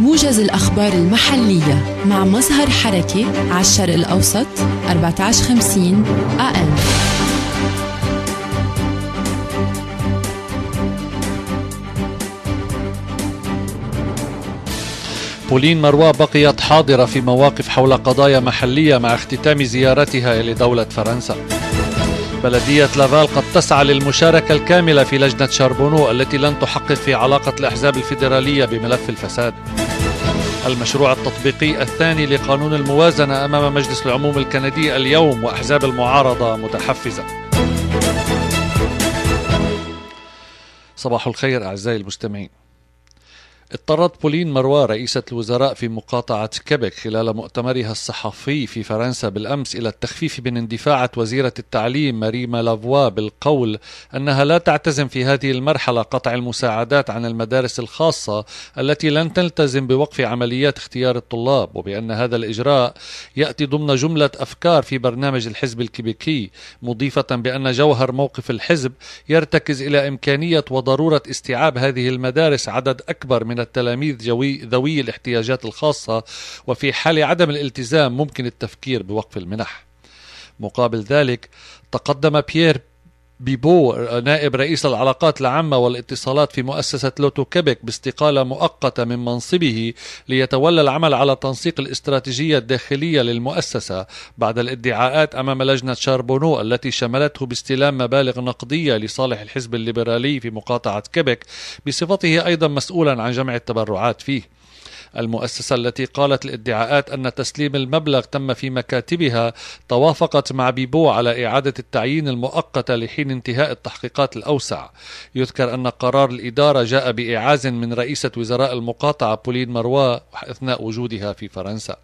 موجز الأخبار المحلية مع مظهر حركة على الشرق الأوسط 1450 AM بولين مروى بقيت حاضرة في مواقف حول قضايا محلية مع اختتام زيارتها إلى دولة فرنسا بلدية لافال قد تسعى للمشاركة الكاملة في لجنة شاربونو التي لن تحقق في علاقة الأحزاب الفيدرالية بملف الفساد المشروع التطبيقي الثاني لقانون الموازنة أمام مجلس العموم الكندي اليوم وأحزاب المعارضة متحفزة صباح الخير أعزائي المستمعين اضطرت بولين مروى رئيسة الوزراء في مقاطعة كيبك خلال مؤتمرها الصحفي في فرنسا بالأمس إلى التخفيف من اندفاعة وزيرة التعليم ماريما لافوا بالقول أنها لا تعتزم في هذه المرحلة قطع المساعدات عن المدارس الخاصة التي لن تلتزم بوقف عمليات اختيار الطلاب وبأن هذا الإجراء يأتي ضمن جملة أفكار في برنامج الحزب الكيبيكي مضيفة بأن جوهر موقف الحزب يرتكز إلى إمكانية وضرورة استيعاب هذه المدارس عدد أكبر من من التلاميذ ذوي الاحتياجات الخاصة وفي حال عدم الالتزام ممكن التفكير بوقف المنح مقابل ذلك تقدم بيير بيبو نائب رئيس العلاقات العامة والاتصالات في مؤسسة لوتو كيبك باستقالة مؤقتة من منصبه ليتولى العمل على تنسيق الاستراتيجية الداخلية للمؤسسة بعد الادعاءات أمام لجنة شاربونو التي شملته باستلام مبالغ نقدية لصالح الحزب الليبرالي في مقاطعة كيبك بصفته أيضا مسؤولا عن جمع التبرعات فيه المؤسسة التي قالت الادعاءات أن تسليم المبلغ تم في مكاتبها توافقت مع بيبو على إعادة التعيين المؤقتة لحين انتهاء التحقيقات الأوسع يذكر أن قرار الإدارة جاء بإعاز من رئيسة وزراء المقاطعة بولين مروى أثناء وجودها في فرنسا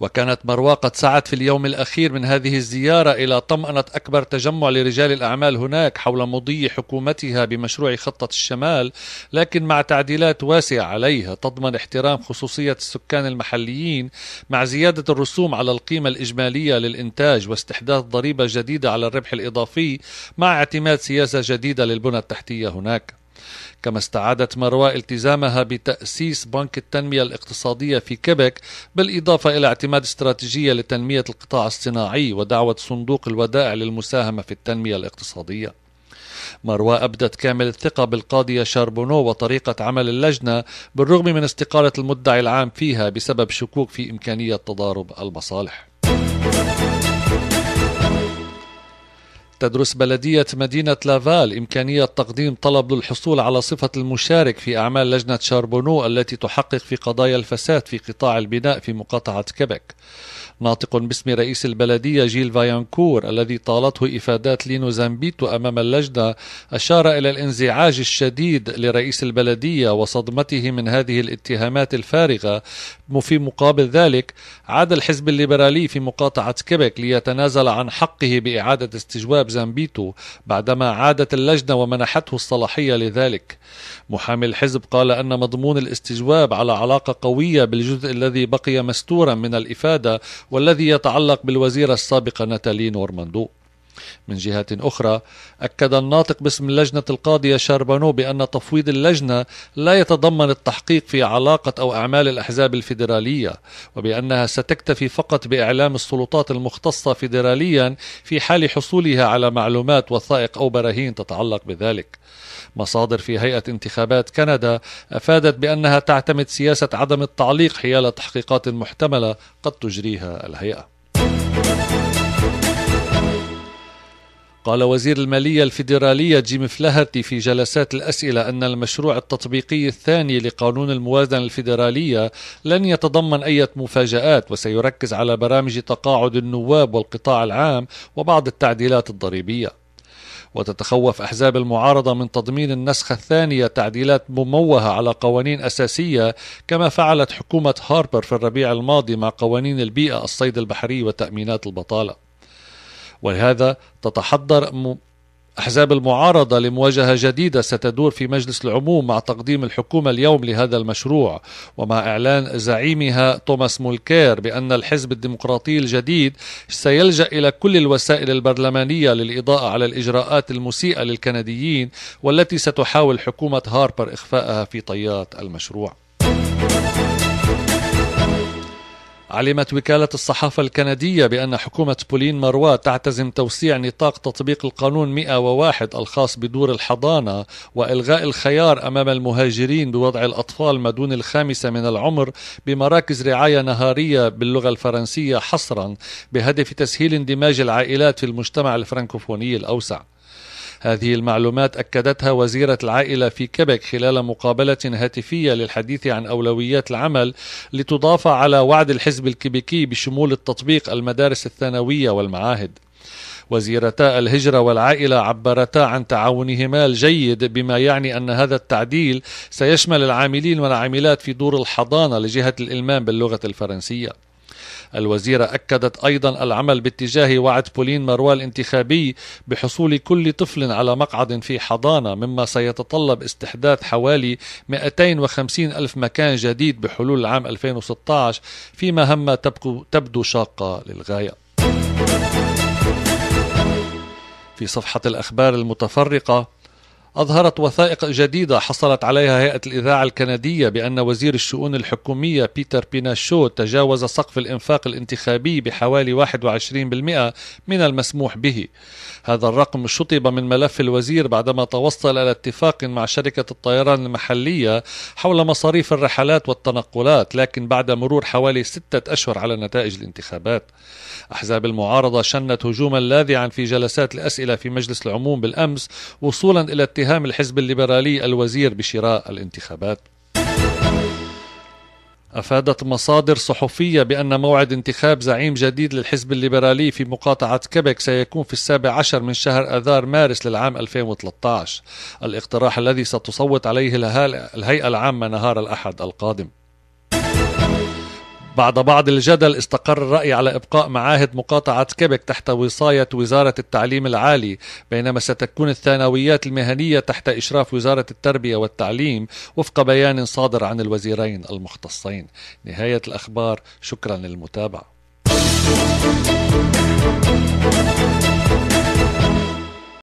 وكانت مروى قد سعت في اليوم الأخير من هذه الزيارة إلى طمأنة أكبر تجمع لرجال الأعمال هناك حول مضي حكومتها بمشروع خطة الشمال لكن مع تعديلات واسعة عليها تضمن احترام خصوصية السكان المحليين مع زيادة الرسوم على القيمة الإجمالية للإنتاج واستحداث ضريبة جديدة على الربح الإضافي مع اعتماد سياسة جديدة للبنى التحتية هناك كما استعادت مروى التزامها بتأسيس بنك التنمية الاقتصادية في كيبك بالإضافة إلى اعتماد استراتيجية لتنمية القطاع الصناعي ودعوة صندوق الودائع للمساهمة في التنمية الاقتصادية مروى أبدت كامل الثقة بالقاضية شاربونو وطريقة عمل اللجنة بالرغم من استقالة المدعي العام فيها بسبب شكوك في إمكانية تضارب المصالح. تدرس بلدية مدينة لافال إمكانية تقديم طلب للحصول على صفة المشارك في أعمال لجنة شاربونو التي تحقق في قضايا الفساد في قطاع البناء في مقاطعة كبك ناطق باسم رئيس البلدية جيل فايانكور الذي طالته إفادات لينو زامبيتو أمام اللجنة أشار إلى الانزعاج الشديد لرئيس البلدية وصدمته من هذه الاتهامات الفارغة في مقابل ذلك عاد الحزب الليبرالي في مقاطعة كيبك ليتنازل عن حقه بإعادة استجواب مكتب زامبيتو بعدما عادت اللجنة ومنحته الصلاحية لذلك محامي الحزب قال أن مضمون الاستجواب على علاقة قوية بالجزء الذي بقي مستورا من الإفادة والذي يتعلق بالوزيرة السابقة ناتالي نورماندو من جهة أخرى أكد الناطق باسم اللجنة القاضية شاربانو بأن تفويض اللجنة لا يتضمن التحقيق في علاقة أو أعمال الأحزاب الفيدرالية وبأنها ستكتفي فقط بإعلام السلطات المختصة فيدراليا في حال حصولها على معلومات وثائق أو براهين تتعلق بذلك مصادر في هيئة انتخابات كندا أفادت بأنها تعتمد سياسة عدم التعليق حيال تحقيقات محتملة قد تجريها الهيئة قال وزير المالية الفيدرالية جيم فلاهرتي في جلسات الأسئلة أن المشروع التطبيقي الثاني لقانون الموازنة الفيدرالية لن يتضمن أي مفاجآت وسيركز على برامج تقاعد النواب والقطاع العام وبعض التعديلات الضريبية وتتخوف احزاب المعارضه من تضمين النسخه الثانيه تعديلات مموهه على قوانين اساسيه كما فعلت حكومه هاربر في الربيع الماضي مع قوانين البيئه الصيد البحري وتامينات البطاله ولهذا تتحضر أحزاب المعارضة لمواجهة جديدة ستدور في مجلس العموم مع تقديم الحكومة اليوم لهذا المشروع ومع إعلان زعيمها توماس مولكير بأن الحزب الديمقراطي الجديد سيلجأ إلى كل الوسائل البرلمانية للإضاءة على الإجراءات المسيئة للكنديين والتي ستحاول حكومة هاربر إخفاءها في طيات المشروع علمت وكالة الصحافة الكندية بأن حكومة بولين مروا تعتزم توسيع نطاق تطبيق القانون 101 الخاص بدور الحضانة وإلغاء الخيار أمام المهاجرين بوضع الأطفال ما دون الخامسة من العمر بمراكز رعاية نهارية باللغة الفرنسية حصرا بهدف تسهيل اندماج العائلات في المجتمع الفرنكوفوني الأوسع. هذه المعلومات أكدتها وزيرة العائلة في كيبك خلال مقابلة هاتفية للحديث عن أولويات العمل لتضاف على وعد الحزب الكيبيكي بشمول التطبيق المدارس الثانوية والمعاهد وزيرتا الهجرة والعائلة عبرتا عن تعاونهما الجيد بما يعني أن هذا التعديل سيشمل العاملين والعاملات في دور الحضانة لجهة الإلمام باللغة الفرنسية الوزيرة أكدت أيضا العمل باتجاه وعد بولين مروال الانتخابي بحصول كل طفل على مقعد في حضانة مما سيتطلب استحداث حوالي 250 ألف مكان جديد بحلول العام 2016 فيما هم تبكو تبدو شاقة للغاية في صفحة الأخبار المتفرقة أظهرت وثائق جديدة حصلت عليها هيئة الإذاعة الكندية بأن وزير الشؤون الحكومية بيتر بيناشو تجاوز سقف الإنفاق الانتخابي بحوالي 21% من المسموح به. هذا الرقم شطب من ملف الوزير بعدما توصل إلى اتفاق مع شركة الطيران المحلية حول مصاريف الرحلات والتنقلات، لكن بعد مرور حوالي ستة أشهر على نتائج الانتخابات. أحزاب المعارضة شنت هجوما لاذعا في جلسات الأسئلة في مجلس العموم بالأمس وصولا إلى اتهام الحزب الليبرالي الوزير بشراء الانتخابات أفادت مصادر صحفية بأن موعد انتخاب زعيم جديد للحزب الليبرالي في مقاطعة كيبك سيكون في السابع عشر من شهر أذار مارس للعام 2013 الاقتراح الذي ستصوت عليه الهيئة العامة نهار الأحد القادم بعد بعض الجدل استقر الرأي على إبقاء معاهد مقاطعة كيبك تحت وصاية وزارة التعليم العالي بينما ستكون الثانويات المهنية تحت إشراف وزارة التربية والتعليم وفق بيان صادر عن الوزيرين المختصين نهاية الأخبار شكرا للمتابعة